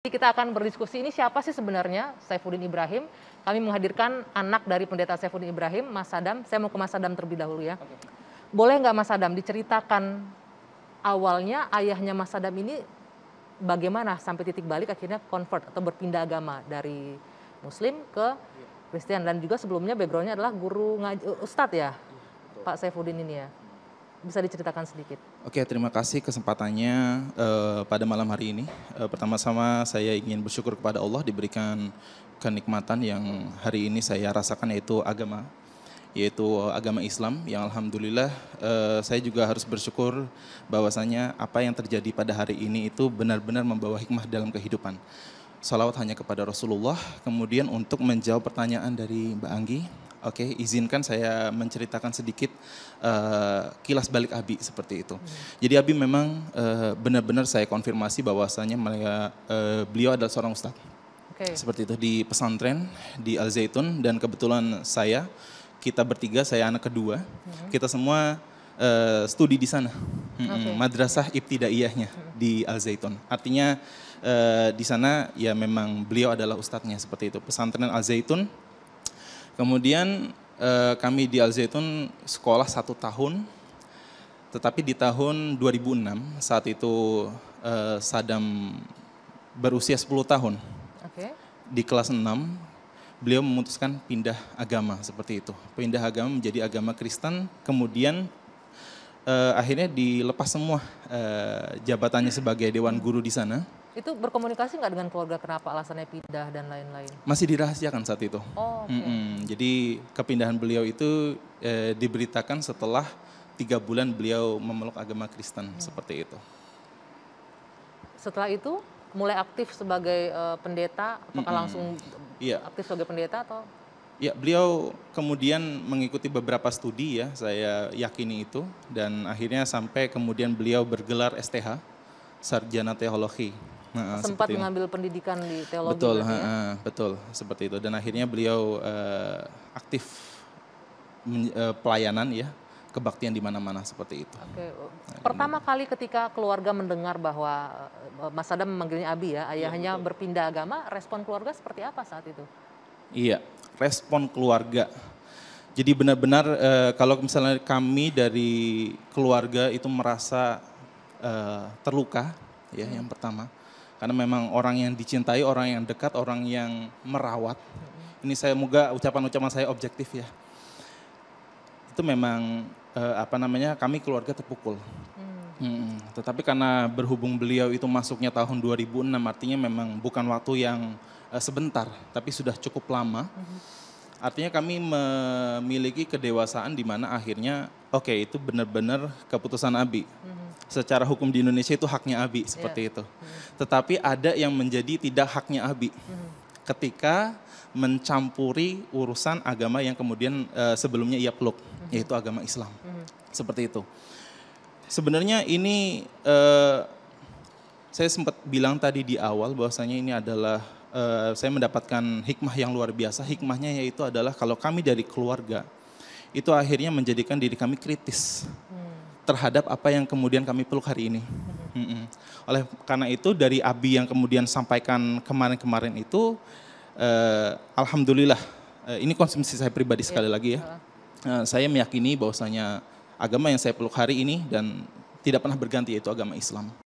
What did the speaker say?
Kita akan berdiskusi ini siapa sih sebenarnya Saifuddin Ibrahim. Kami menghadirkan anak dari pendeta Saifuddin Ibrahim, Mas Adam. Saya mau ke Mas Adam terlebih dahulu ya. Boleh nggak Mas Adam diceritakan awalnya ayahnya Mas Adam ini bagaimana sampai titik balik akhirnya convert atau berpindah agama dari Muslim ke iya. Kristen dan juga sebelumnya backgroundnya adalah guru ngaji Ustadz ya, ya Pak Saifuddin ini ya bisa diceritakan sedikit? Oke, terima kasih kesempatannya uh, pada malam hari ini. Uh, eh, pertama sama saya ingin bersyukur kepada Allah diberikan kenikmatan yang hari ini saya rasakan yaitu agama, yaitu eh, agama Islam yang alhamdulillah uh, saya juga harus bersyukur bahwasanya apa yang terjadi pada hari ini itu benar-benar membawa hikmah dalam kehidupan salawat hanya kepada Rasulullah. Kemudian untuk menjawab pertanyaan dari Mbak Anggi, oke okay, izinkan saya menceritakan sedikit uh, kilas balik Abi seperti itu. Hmm. Jadi Abi memang uh, benar-benar saya konfirmasi bahwasanya uh, beliau adalah seorang ustadz. Seperti itu di pesantren di Al Zaitun dan kebetulan saya kita bertiga saya anak kedua hmm. kita semua Eh, studi di sana, okay. madrasah ibtidaiyahnya di Al Zaitun. Artinya uh, di sana ya memang beliau adalah ustadznya seperti itu, pesantren Al Zaitun. Kemudian uh, kami di Al Zaitun sekolah satu tahun, tetapi di tahun 2006 saat itu uh, Saddam berusia 10 tahun. Okay. Di kelas 6 beliau memutuskan pindah agama seperti itu. Pindah agama menjadi agama Kristen, kemudian uh, akhirnya dilepas semua uh, jabatannya sebagai dewan guru di sana. Itu berkomunikasi nggak dengan keluarga kenapa alasannya pindah dan lain-lain? Masih dirahasiakan saat itu. Oh, okay. mm -mm. Jadi kepindahan beliau itu uh, diberitakan setelah tiga bulan beliau memeluk agama Kristen hmm. seperti itu. Setelah itu mulai aktif sebagai uh, pendeta, apakah mm -mm. langsung yeah. aktif sebagai pendeta atau? Ya, beliau kemudian mengikuti beberapa studi ya, saya yakini itu dan akhirnya sampai kemudian beliau bergelar STH, Sarjana Teologi. Nah, sempat mengambil itu. pendidikan di teologi. Betul, ya? uh, betul, seperti itu. Dan akhirnya beliau uh, aktif uh, pelayanan ya, kebaktian di mana-mana seperti itu. Oke. Oh, pertama kali ketika keluarga mendengar bahwa eh, Mas Adam memanggilnya Abi ya, ayahnya ya, berpindah agama, respon keluarga seperti apa saat itu? Iya, respon keluarga. Jadi benar-benar e, kalau misalnya kami dari keluarga itu merasa e, terluka, ya yang pertama, karena memang orang yang dicintai, orang yang dekat, orang yang merawat. Ini saya moga ucapan-ucapan saya objektif ya. Itu memang e, apa namanya kami keluarga terpukul. Hmm. Hmm, tetapi karena berhubung beliau itu masuknya tahun 2006, artinya memang bukan waktu yang Eh, sebentar, tapi sudah cukup lama. Artinya kami memiliki kedewasaan di mana akhirnya oke okay, itu benar-benar keputusan Abi. Secara hukum di Indonesia itu haknya Abi iya. seperti itu. Hmm. Tetapi ada yang menjadi tidak haknya Abi. Hmm. Ketika mencampuri urusan agama yang kemudian uh, sebelumnya ia peluk, hmm. yaitu agama Islam. Seperti itu. Sebenarnya ini uh, saya sempat bilang tadi di awal bahwasanya ini adalah Eh, saya mendapatkan hikmah yang luar biasa. Hikmahnya yaitu adalah kalau kami dari keluarga itu akhirnya menjadikan diri kami kritis hmm. terhadap apa yang kemudian kami peluk hari ini. Mm -mm. Oleh karena itu dari Abi yang kemudian sampaikan kemarin-kemarin itu, eh, alhamdulillah eh, ini konsumsi saya pribadi sekali ya, lagi ya. Eh, saya meyakini bahwasanya agama yang saya peluk hari ini dan tidak pernah berganti yaitu agama Islam.